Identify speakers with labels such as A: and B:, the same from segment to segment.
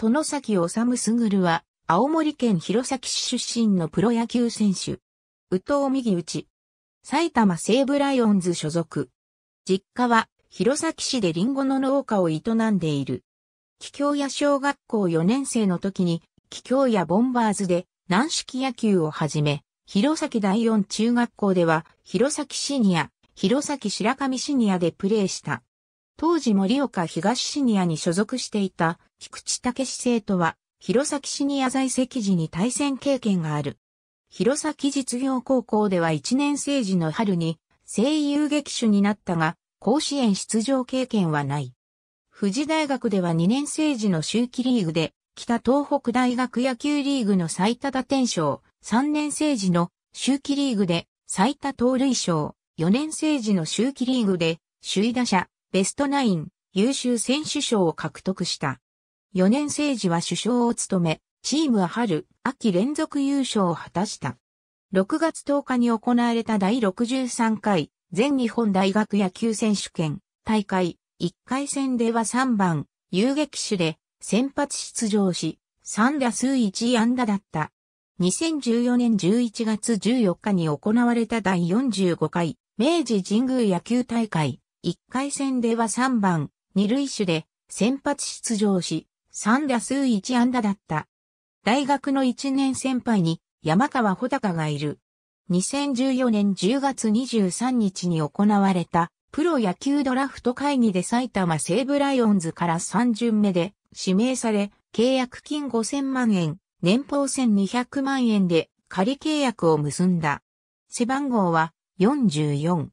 A: 殿崎治すぐるは、青森県弘前市出身のプロ野球選手。宇藤右内。ち。埼玉西武ライオンズ所属。実家は、弘前市でリンゴの農家を営んでいる。気境や小学校4年生の時に、気境やボンバーズで軟式野球を始め、弘前第4中学校では、弘前シニア、弘前白神シニアでプレーした。当時盛岡東シニアに所属していた菊池武生徒は、弘前シニア在籍時に対戦経験がある。弘前実業高校では1年生時の春に声優劇手になったが、甲子園出場経験はない。富士大学では2年生時の秋季リーグで、北東北大学野球リーグの最多打点賞、3年生時の秋季リーグで最多盗塁賞、4年生時の秋季リーグで首位打者、ベストナイン優秀選手賞を獲得した。4年生時は首相を務め、チームは春、秋連続優勝を果たした。6月10日に行われた第63回全日本大学野球選手権大会1回戦では3番遊撃手で先発出場し3打数1安打だった。2014年11月14日に行われた第45回明治神宮野球大会1回戦では3番、2塁手で先発出場し、3打数1安打だった。大学の1年先輩に山川穂高がいる。2014年10月23日に行われたプロ野球ドラフト会議で埼玉西武ライオンズから3巡目で指名され、契約金5000万円、年俸1200万円で仮契約を結んだ。背番号は44。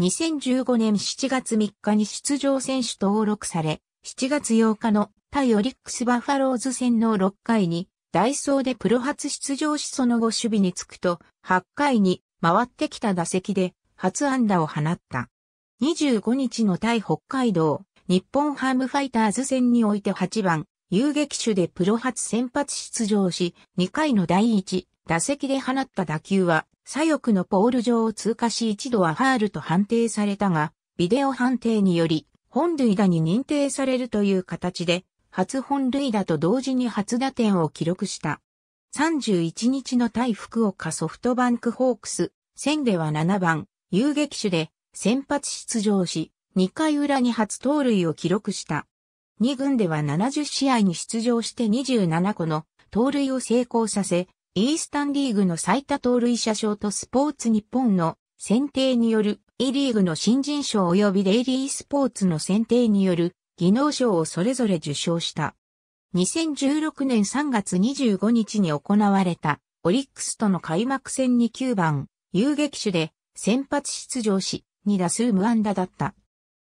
A: 2015年7月3日に出場選手登録され、7月8日の対オリックスバファローズ戦の6回に、ダイソーでプロ初出場しその後守備につくと、8回に回ってきた打席で初安打を放った。25日の対北海道、日本ハムファイターズ戦において8番、遊撃手でプロ初先発出場し、2回の第1打席で放った打球は、左翼のポール上を通過し一度はファールと判定されたが、ビデオ判定により、本塁打に認定されるという形で、初本塁打と同時に初打点を記録した。31日の対福岡ソフトバンクホークス、戦では7番、遊撃手で先発出場し、2回裏に初盗塁を記録した。2軍では70試合に出場して27個の盗塁を成功させ、イースタンリーグの最多盗塁者賞とスポーツ日本の選定による E リーグの新人賞及びデイリースポーツの選定による技能賞をそれぞれ受賞した。2016年3月25日に行われたオリックスとの開幕戦に9番、遊撃手で先発出場し、2打数無安打だった。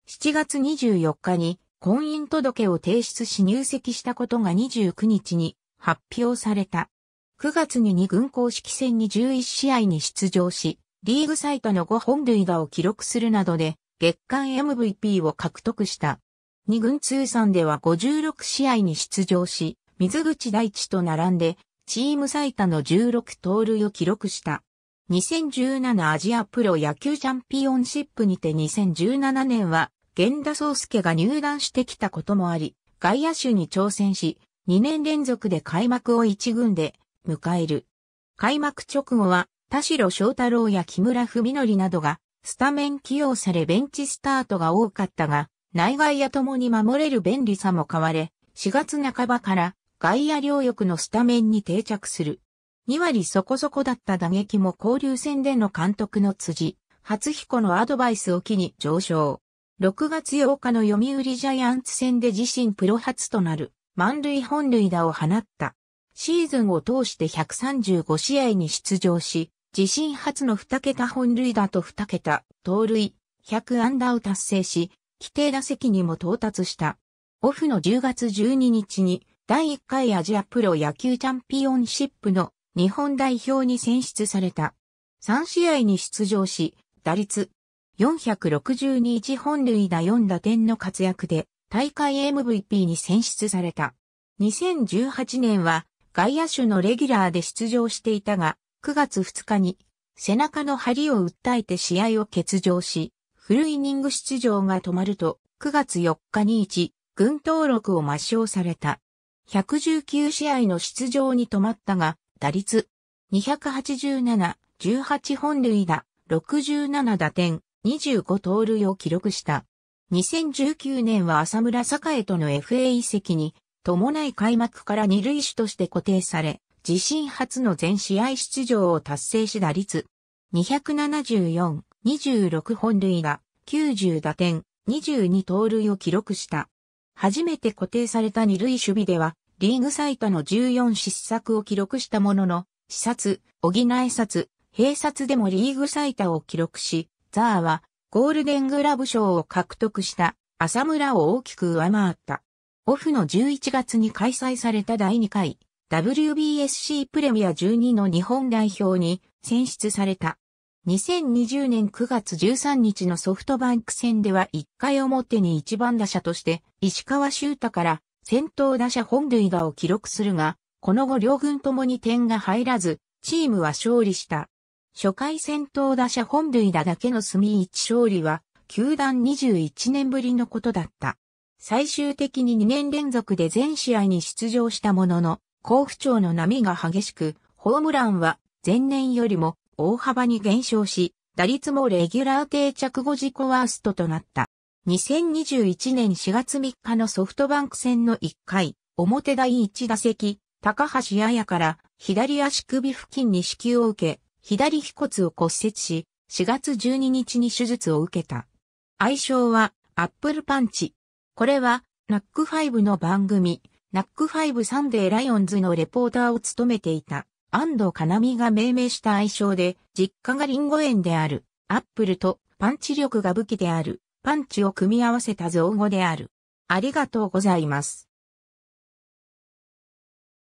A: 7月24日に婚姻届を提出し入籍したことが29日に発表された。9月に2軍公式戦に11試合に出場し、リーグ最多の5本塁打を記録するなどで、月間 MVP を獲得した。2軍通算では56試合に出場し、水口大地と並んで、チーム最多の16盗塁を記録した。2017アジアプロ野球チャンピオンシップにて2017年は、源田壮介が入団してきたこともあり、外野手に挑戦し、2年連続で開幕を1軍で迎える。開幕直後は、田代翔太郎や木村文則などが、スタメン起用されベンチスタートが多かったが、内外野ともに守れる便利さも買われ、4月半ばから外野両翼のスタメンに定着する。2割そこそこだった打撃も交流戦での監督の辻、初彦のアドバイスを機に上昇。6月8日の読売ジャイアンツ戦で自身プロ初となる満塁本塁打を放った。シーズンを通して135試合に出場し、自身初の2桁本塁打と2桁、盗塁、100安打を達成し、規定打席にも到達した。オフの10月12日に、第1回アジアプロ野球チャンピオンシップの日本代表に選出された。3試合に出場し、打率462本塁打4打点の活躍で大会 MVP に選出された。2018年は外野手のレギュラーで出場していたが、9月2日に背中の張りを訴えて試合を欠場し、フルイニング出場が止まると、9月4日に一軍登録を抹消された。119試合の出場に止まったが、打率287、18本塁打、67打点、25盗塁を記録した。2019年は浅村栄との FA 移籍に伴い開幕から二塁手として固定され、自身初の全試合出場を達成し打率274、26本塁打、90打点、22盗塁を記録した。初めて固定された二塁守備では、リーグ最多の14失策を記録したものの、視察、補い殺、閉殺でもリーグ最多を記録し、ザーはゴールデングラブ賞を獲得した浅村を大きく上回った。オフの11月に開催された第2回 WBSC プレミア12の日本代表に選出された。2020年9月13日のソフトバンク戦では1回表に1番打者として石川修太から先頭打者本塁打を記録するが、この後両軍ともに点が入らず、チームは勝利した。初回先頭打者本塁打だけの隅一勝利は、球団21年ぶりのことだった。最終的に2年連続で全試合に出場したものの、好不調の波が激しく、ホームランは前年よりも大幅に減少し、打率もレギュラー定着後自己ワーストとなった。2021年4月3日のソフトバンク戦の1回、表第1打席、高橋彩から左足首付近に支給を受け、左腓骨を骨折し、4月12日に手術を受けた。愛称はアップルパンチ。これは、ナック5の番組、ナック5サンデーライオンズのレポーターを務めていた、安藤かなみが命名した愛称で、実家がリンゴ園である、アップルとパンチ力が武器である、パンチを組み合わせた造語である。ありがとうございます。